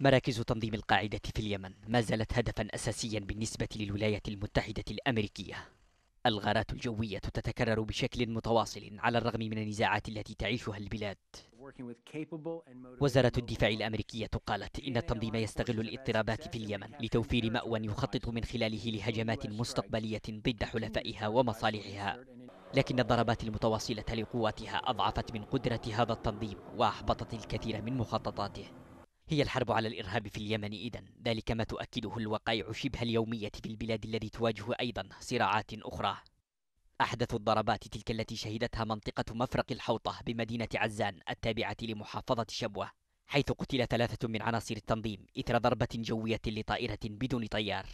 مراكز تنظيم القاعدة في اليمن ما زالت هدفا أساسيا بالنسبة للولايات المتحدة الأمريكية الغارات الجوية تتكرر بشكل متواصل على الرغم من النزاعات التي تعيشها البلاد وزارة الدفاع الأمريكية قالت إن التنظيم يستغل الاضطرابات في اليمن لتوفير مأوى يخطط من خلاله لهجمات مستقبلية ضد حلفائها ومصالحها لكن الضربات المتواصلة لقواتها أضعفت من قدرة هذا التنظيم وأحبطت الكثير من مخططاته هي الحرب على الإرهاب في اليمن إذا ذلك ما تؤكده الوقائع شبه اليومية في البلاد الذي تواجه أيضا صراعات أخرى أحدث الضربات تلك التي شهدتها منطقة مفرق الحوطة بمدينة عزان التابعة لمحافظة شبوة حيث قتل ثلاثة من عناصر التنظيم إثر ضربة جوية لطائرة بدون طيار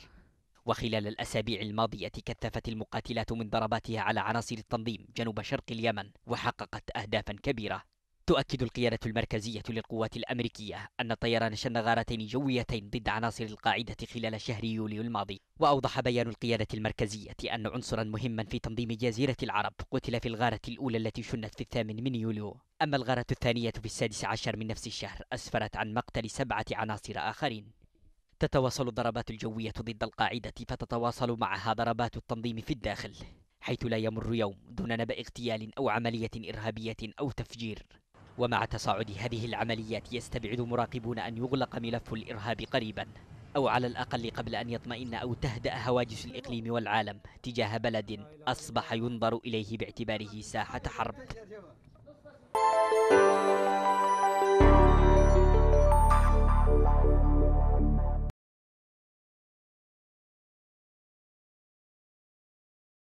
وخلال الأسابيع الماضية كثفت المقاتلات من ضرباتها على عناصر التنظيم جنوب شرق اليمن وحققت أهدافا كبيرة تؤكد القيادة المركزية للقوات الأمريكية أن الطيران شن غارتين جويتين ضد عناصر القاعدة خلال شهر يوليو الماضي وأوضح بيان القيادة المركزية أن عنصرا مهما في تنظيم جزيرة العرب قتل في الغارة الأولى التي شنت في الثامن من يوليو أما الغارة الثانية في السادس عشر من نفس الشهر أسفرت عن مقتل سبعة عناصر آخرين تتواصل الضربات الجوية ضد القاعدة فتتواصل معها ضربات التنظيم في الداخل حيث لا يمر يوم دون نبأ اغتيال أو عملية إرهابية أو تفجير ومع تصاعد هذه العمليات يستبعد مراقبون أن يغلق ملف الإرهاب قريبا أو على الأقل قبل أن يطمئن أو تهدأ هواجس الإقليم والعالم تجاه بلد أصبح ينظر إليه باعتباره ساحة حرب